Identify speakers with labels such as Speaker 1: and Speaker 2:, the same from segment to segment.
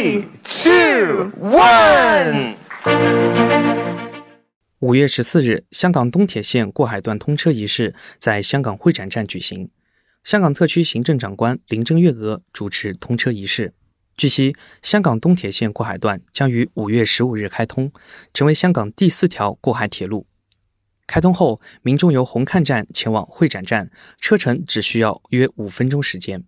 Speaker 1: Three, two, one。五月十四日，香港东铁线过海段通车仪式在香港会展站举行，香港特区行政长官林郑月娥主持通车仪式。据悉，香港东铁线过海段将于五月十五日开通，成为香港第四条过海铁路。开通后，民众由红磡站前往会展站，车程只需要约五分钟时间。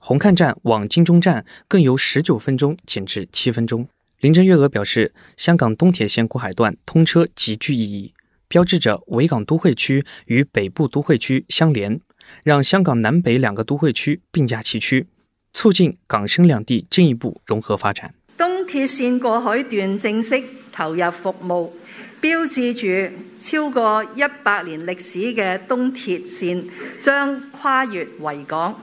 Speaker 1: 红磡站往金钟站，更由十九分钟减至七分钟。林郑月娥表示，香港东铁线过海段通车极具意义，标志着维港都会区与北部都会区相连，让香港南北两个都会区并驾齐驱，促进港深两地进一步融合发展。
Speaker 2: 东铁线过海段正式投入服务，标志住超过一百年历史嘅东铁线将跨越维港。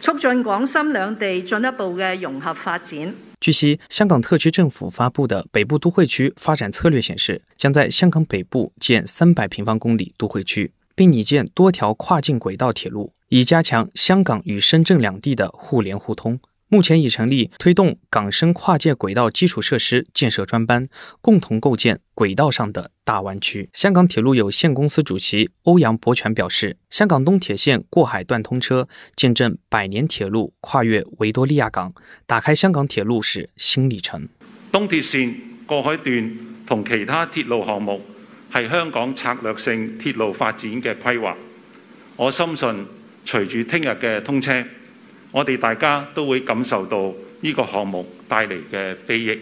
Speaker 2: 促进广深两地进一步嘅融合发展。
Speaker 1: 据悉，香港特区政府发布的北部都会区发展策略显示，将在香港北部建三百平方公里都会区，并拟建多条跨境轨道铁路，以加强香港与深圳两地的互联互通。目前已成立推动港深跨界轨道基础设施建设专班，共同构建轨道上的大湾区。香港铁路有限公司主席欧阳博权表示：“香港东铁线过海段通车，见证百年铁路跨越维多利亚港，打开香港铁路史新里程。
Speaker 3: 东铁线过海段同其他铁路项目系香港策略性铁路发展嘅规划，我深信随住听日嘅通车。”我哋大家都會感受到呢個項目帶嚟嘅悲劇。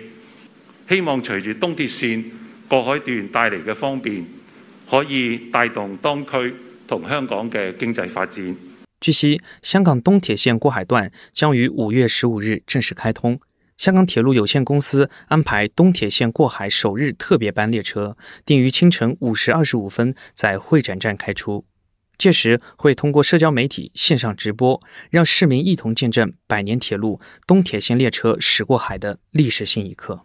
Speaker 3: 希望隨住東鐵線過海段帶嚟嘅方便，可以帶動當區同香港嘅經濟發展。
Speaker 1: 據悉，香港東鐵線過海段將於五月十五日正式開通。香港鐵路有限公司安排東鐵線過海首日特別班列車，定於清晨五時二十五分在會展站開出。届时会通过社交媒体线上直播，让市民一同见证百年铁路东铁线列车驶过海的历史性一刻。